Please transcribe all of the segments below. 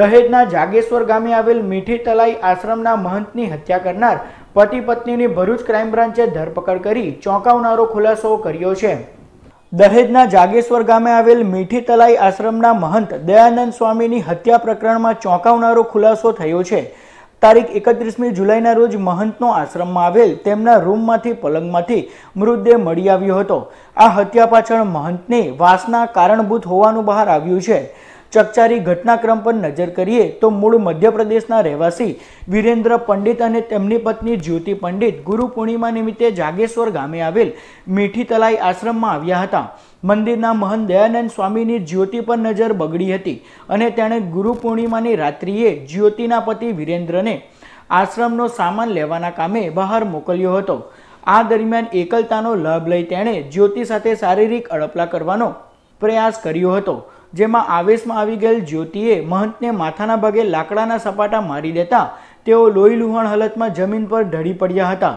દહેજના જાગેશ્વર ગામે આવેલ મીઠી તલાઈ આશ્રમના મહંતની હત્યા કરનાર પતિ પત્નીની ભરૂચ ક્રાઇમ બ્રાન્ચે ધરપકડ કરી ચોંકાવનારો ખુલાસો કર્યો છે દહેજના જાગેશ્વર ગામે આવેલ મીઠી તલાઈ આશ્રમના મહંત દયાનંદ સ્વામીની હત્યા પ્રકરણમાં ચોંકાવનારો ખુલાસો થયો છે તારીખ એકત્રીસમી જુલાઈના રોજ મહંતનો આશ્રમમાં આવેલ તેમના રૂમમાંથી પલંગમાંથી મૃતદેહ મળી આવ્યો હતો આ હત્યા પાછળ મહંતની વાસના કારણભૂત હોવાનું બહાર આવ્યું છે ચકચારી ઘટનાક્રમ પર નજર કરીએ તો મૂળ મધ્યપ્રદેશના રહેવાસી વિરેન્દ્ર પંડિત અને તેમની પત્ની જ્યોતિ પંડિત ગુરુ પૂર્ણિમા નિમિત્તે જાગેશ્વર ગામે આવેલ મીઠી તલાઈ આશ્રમમાં આવ્યા હતા મંદિરના મહંત દયાનંદ સ્વામીની જ્યોતિ પર નજર બગડી હતી અને તેણે ગુરુ પૂર્ણિમાની રાત્રિએ જ્યોતિના પતિ વિરેન્દ્રને આશ્રમનો સામાન લેવાના કામે બહાર મોકલ્યો હતો આ દરમિયાન એકલતાનો લાભ લઈ તેણે જ્યોતિ સાથે શારીરિક અડપલા કરવાનો પ્રયાસ કર્યો હતો જેમાં આવેશમાં આવી ગયેલ જ્યોતિએ મહંતને માથાના ભાગે લાકડાના સપાટા મારી દેતા તેઓ લોહી લુહાણ હાલતમાં જમીન પર ઢળી પડ્યા હતા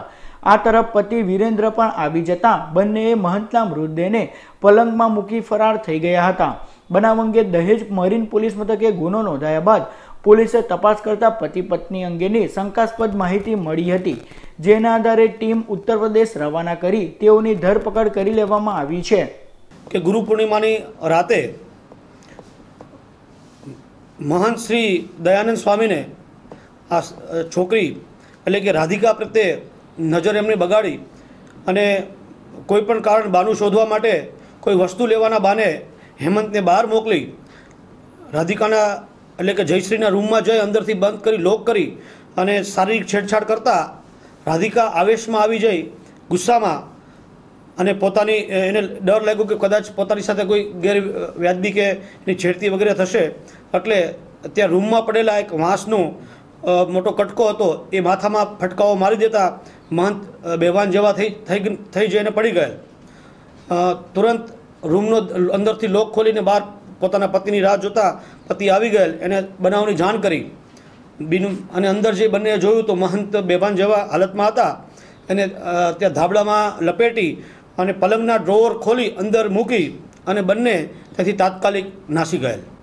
આ તરફ પતિ વિરેન્દ્ર પણ આવી જતા બંનેએ મહંતના મૃતદેહને પલંગમાં મૂકી ફરાર થઈ ગયા હતા બનાવ અંગે દહેજ મરીન પોલીસ મથકે ગુનો નોંધાયા બાદ પોલીસે તપાસ કરતા પતિ પત્ની અંગેની શંકાસ્પદ માહિતી મળી હતી જેના આધારે ટીમ ઉત્તર પ્રદેશ રવાના કરી તેઓની ધરપકડ કરી લેવામાં આવી છે કે ગુરુ પૂર્ણિમાની રાતે મહાન શ્રી દયાનંદ સ્વામીને આ છોકરી એટલે કે રાધિકા પ્રત્યે નજર એમની બગાડી અને કોઈપણ કારણ બાનું શોધવા માટે કોઈ વસ્તુ લેવાના બાને હેમંતને બહાર મોકલી રાધિકાના એટલે કે જયશ્રીના રૂમમાં જઈ અંદરથી બંધ કરી લોક કરી અને શારીરિક છેડછાડ કરતાં રાધિકા આવેશમાં આવી જઈ ગુસ્સામાં અને પોતાની એને ડર લાગ્યો કે કદાચ પોતાની સાથે કોઈ ગેરવ્યાજબી કે એની છેડતી વગેરે થશે એટલે ત્યાં રૂમમાં પડેલા એક વાંસનો મોટો કટકો હતો એ માથામાં ફટકાઓ મારી દેતા મહંત બેભાન જેવા થઈ થઈ થઈ જઈને પડી ગયેલ તુરંત રૂમનો અંદરથી લોક ખોલીને બહાર પોતાના પતિની રાહ જોતા પતિ આવી ગયેલ એને બનાવની જાણ કરી બીનું અને અંદર જે બંને જોયું તો મહંત બેભાન જેવા હાલતમાં હતા એને ત્યાં ધાબળામાં લપેટી અને પલંગના ડ્રોવર ખોલી અંદર મૂકી અને બંને ત્યાંથી તાત્કાલિક નાસી ગયેલ